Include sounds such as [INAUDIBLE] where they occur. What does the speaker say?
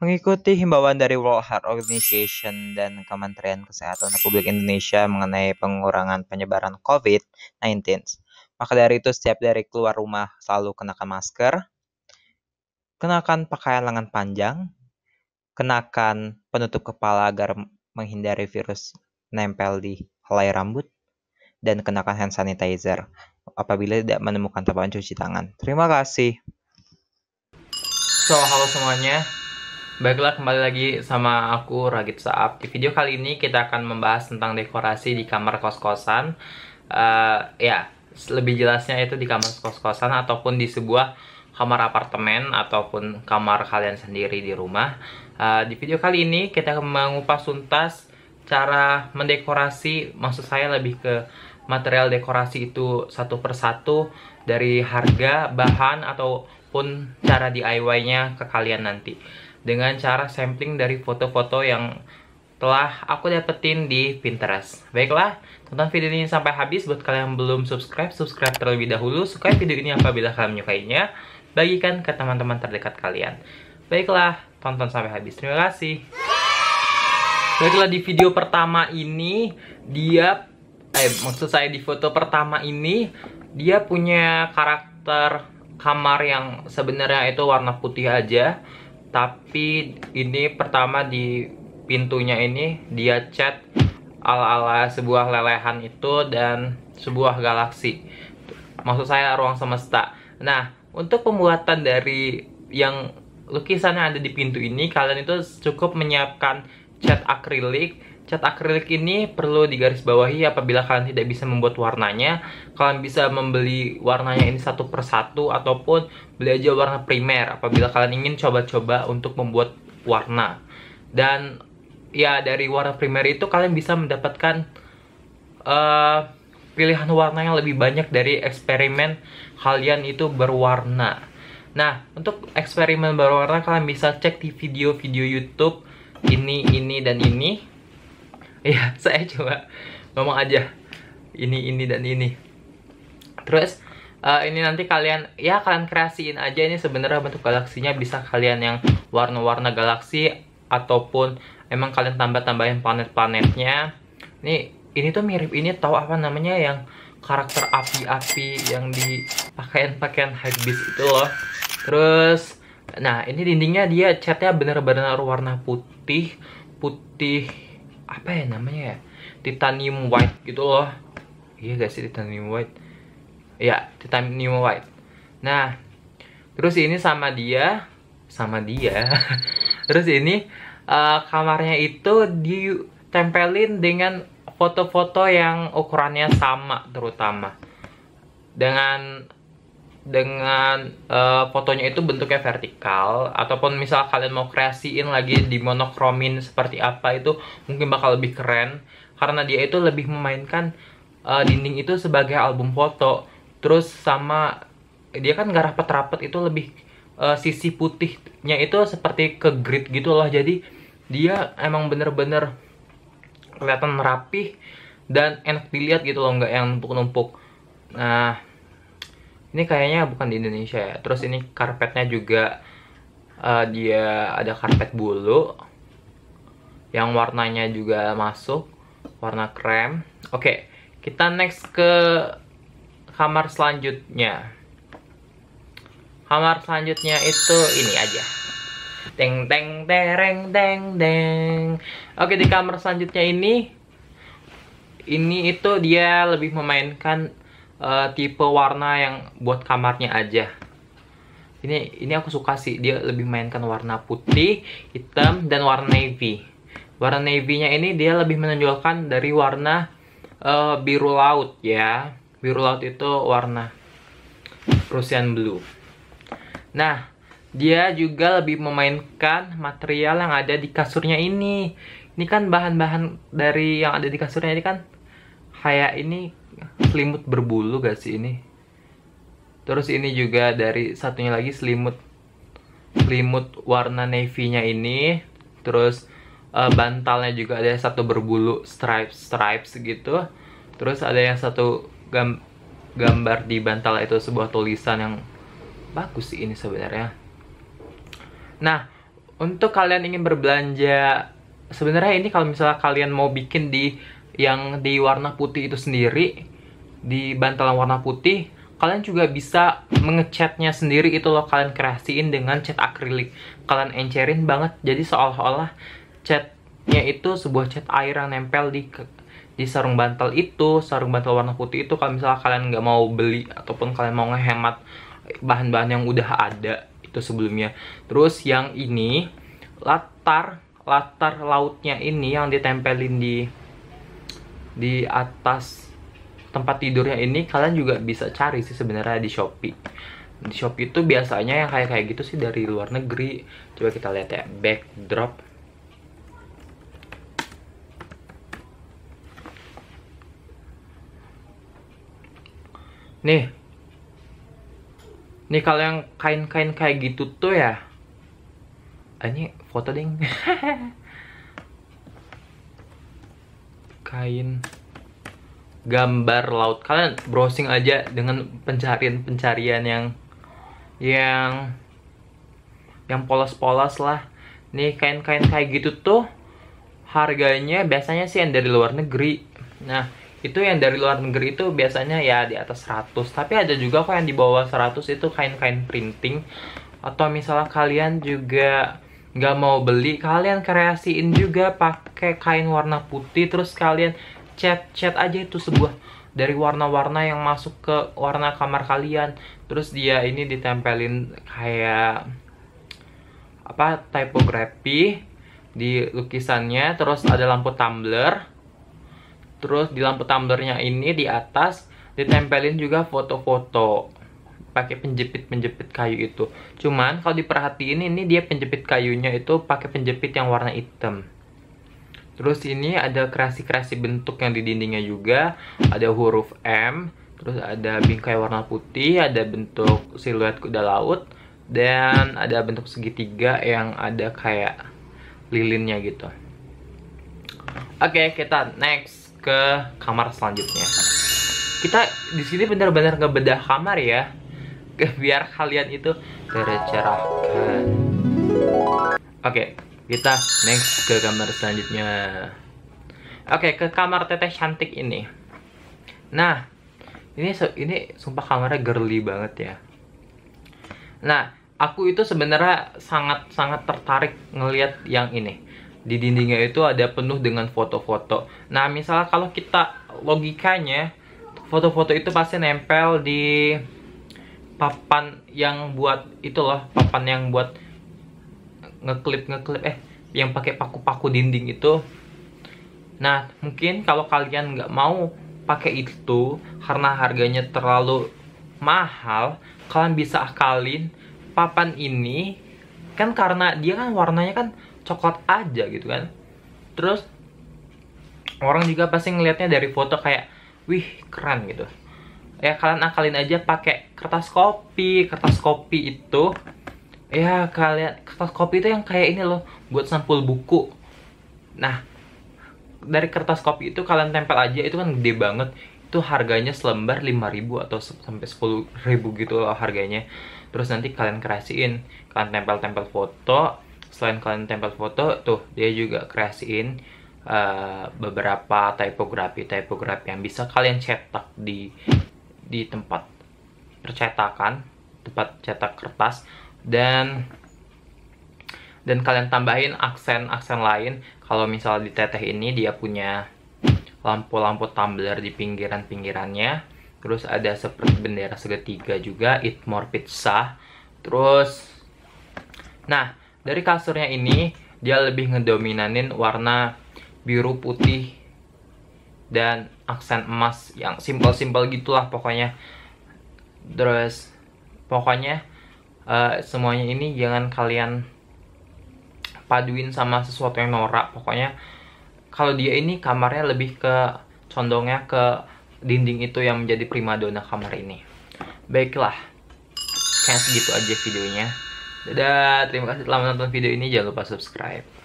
mengikuti himbauan dari World Health Organization dan Kementerian Kesehatan Republik Indonesia mengenai pengurangan penyebaran COVID-19. Maka dari itu setiap dari keluar rumah selalu kenakan masker, kenakan pakaian lengan panjang, kenakan penutup kepala agar menghindari virus nempel di helai rambut, dan kenakan hand sanitizer apabila tidak menemukan tempat cuci tangan. Terima kasih. So, halo semuanya. Baiklah kembali lagi sama aku Ragit Saab Di video kali ini kita akan membahas tentang dekorasi di kamar kos-kosan uh, Ya lebih jelasnya itu di kamar kos-kosan ataupun di sebuah kamar apartemen ataupun kamar kalian sendiri di rumah uh, Di video kali ini kita mengupas tuntas cara mendekorasi Maksud saya lebih ke material dekorasi itu satu persatu dari harga, bahan, ataupun cara DIY-nya ke kalian nanti dengan cara sampling dari foto-foto yang telah aku dapetin di Pinterest. Baiklah, tonton video ini sampai habis. Buat kalian yang belum subscribe, subscribe terlebih dahulu. Sukai video ini apabila kalian menyukainya. Bagikan ke teman-teman terdekat kalian. Baiklah, tonton sampai habis. Terima kasih. Baiklah, di video pertama ini, dia... Eh, maksud saya di foto pertama ini, dia punya karakter kamar yang sebenarnya itu warna putih aja tapi ini pertama di pintunya ini dia cat ala-ala sebuah lelehan itu dan sebuah galaksi maksud saya ruang semesta nah untuk pembuatan dari yang lukisan yang ada di pintu ini kalian itu cukup menyiapkan cat akrilik Cat akrilik ini perlu digarisbawahi apabila kalian tidak bisa membuat warnanya. Kalian bisa membeli warnanya ini satu persatu ataupun beli aja warna primer apabila kalian ingin coba-coba untuk membuat warna. Dan ya dari warna primer itu kalian bisa mendapatkan uh, pilihan warna yang lebih banyak dari eksperimen kalian itu berwarna. Nah, untuk eksperimen berwarna kalian bisa cek di video-video YouTube ini, ini, dan ini iya [LAUGHS] saya coba ngomong aja ini ini dan ini terus uh, ini nanti kalian ya kalian kreasiin aja ini sebenarnya bentuk galaksinya bisa kalian yang warna-warna galaksi ataupun emang kalian tambah-tambahin planet-planetnya ini ini tuh mirip ini tahu apa namanya yang karakter api-api yang di pakaian-pakaian habis itu loh terus nah ini dindingnya dia catnya bener-bener warna putih putih apa ya namanya ya titanium white gitu loh iya gak sih titanium white ya titanium white nah terus ini sama dia sama dia [LAUGHS] terus ini uh, kamarnya itu ditempelin dengan foto-foto yang ukurannya sama terutama dengan dengan uh, fotonya itu bentuknya vertikal ataupun misal kalian mau kreasiin lagi di monokromin seperti apa itu mungkin bakal lebih keren karena dia itu lebih memainkan uh, dinding itu sebagai album foto terus sama dia kan nggak rapet-rapet itu lebih uh, sisi putihnya itu seperti ke grid gitu loh jadi dia emang bener-bener kelihatan rapih dan enak dilihat gitu loh nggak yang numpuk-numpuk nah ini kayaknya bukan di Indonesia ya terus ini karpetnya juga uh, dia ada karpet bulu yang warnanya juga masuk warna krem oke okay, kita next ke kamar selanjutnya kamar selanjutnya itu ini aja teng teng tereng teng teng oke okay, di kamar selanjutnya ini ini itu dia lebih memainkan uh, tipe warna yang buat kamarnya aja ini ini aku suka sih dia lebih mainkan warna putih hitam dan warna navy warna navy-nya ini dia lebih menonjolkan dari warna uh, biru laut ya biru laut itu warna Russian blue nah dia juga lebih memainkan material yang ada di kasurnya ini ini kan bahan-bahan dari yang ada di kasurnya ini kan Kayak ini selimut berbulu gak sih ini? Terus ini juga dari satunya lagi selimut selimut warna navy-nya ini. Terus uh, bantalnya juga ada satu berbulu stripes stripes gitu. Terus ada yang satu gam gambar di bantal itu sebuah tulisan yang bagus sih ini sebenarnya. Nah, untuk kalian ingin berbelanja sebenarnya ini kalau misalnya kalian mau bikin di yang di warna putih itu sendiri di bantalan warna putih kalian juga bisa mengecatnya sendiri itu loh kalian kreasiin dengan cat akrilik kalian encerin banget jadi seolah-olah catnya itu sebuah cat air yang nempel di di sarung bantal itu sarung bantal warna putih itu kalau misalnya kalian nggak mau beli ataupun kalian mau ngehemat bahan-bahan yang udah ada itu sebelumnya terus yang ini latar latar lautnya ini yang ditempelin di di atas tempat tidurnya ini kalian juga bisa cari sih sebenarnya di Shopee. Di Shopee itu biasanya yang kayak kayak gitu sih dari luar negeri. Coba kita lihat ya backdrop. Nih. Nih kalau yang kain-kain kayak gitu tuh ya. Ah, ini foto ding. [LAUGHS] kain gambar laut. Kalian browsing aja dengan pencarian-pencarian yang yang yang polos-polos lah. Nih kain-kain kayak gitu tuh harganya biasanya sih yang dari luar negeri. Nah, itu yang dari luar negeri itu biasanya ya di atas 100. Tapi ada juga kok yang di bawah 100 itu kain-kain printing atau misalnya kalian juga nggak mau beli kalian kreasiin juga pakai kain warna putih terus kalian cat cat aja itu sebuah dari warna-warna yang masuk ke warna kamar kalian terus dia ini ditempelin kayak apa typography di lukisannya terus ada lampu tumbler terus di lampu tumblernya ini di atas ditempelin juga foto-foto pakai penjepit-penjepit kayu itu. Cuman kalau diperhatiin ini dia penjepit kayunya itu pakai penjepit yang warna hitam. Terus ini ada kreasi-kreasi bentuk yang di dindingnya juga, ada huruf M, terus ada bingkai warna putih, ada bentuk siluet kuda laut, dan ada bentuk segitiga yang ada kayak lilinnya gitu. Oke, kita next ke kamar selanjutnya. Kita di sini benar-benar ngebedah kamar ya biar kalian itu tercerahkan oke okay, kita next ke kamar selanjutnya oke okay, ke kamar teteh cantik ini nah ini ini sumpah kamarnya girly banget ya nah aku itu sebenarnya sangat sangat tertarik ngelihat yang ini di dindingnya itu ada penuh dengan foto-foto. Nah, misalnya kalau kita logikanya foto-foto itu pasti nempel di papan yang buat itu loh papan yang buat ngeklip ngeklip eh yang pakai paku-paku dinding itu nah mungkin kalau kalian nggak mau pakai itu karena harganya terlalu mahal kalian bisa akalin papan ini kan karena dia kan warnanya kan coklat aja gitu kan terus orang juga pasti ngelihatnya dari foto kayak wih keren gitu ya kalian akalin aja pakai kertas kopi kertas kopi itu ya kalian kertas kopi itu yang kayak ini loh buat sampul buku nah dari kertas kopi itu kalian tempel aja itu kan gede banget itu harganya selembar 5000 atau sampai 10000 gitu loh harganya terus nanti kalian kreasiin kalian tempel-tempel foto selain kalian tempel foto tuh dia juga kreasiin uh, beberapa tipografi tipografi yang bisa kalian cetak di di tempat percetakan, tempat cetak kertas dan dan kalian tambahin aksen-aksen lain kalau misalnya di teteh ini dia punya lampu-lampu tumbler di pinggiran-pinggirannya terus ada seperti bendera segitiga juga eat more pizza terus nah dari kasurnya ini dia lebih ngedominanin warna biru putih dan aksen emas yang simpel-simpel gitulah pokoknya terus pokoknya uh, semuanya ini jangan kalian paduin sama sesuatu yang norak pokoknya kalau dia ini kamarnya lebih ke condongnya ke dinding itu yang menjadi primadona kamar ini baiklah kayak segitu aja videonya dadah terima kasih telah menonton video ini jangan lupa subscribe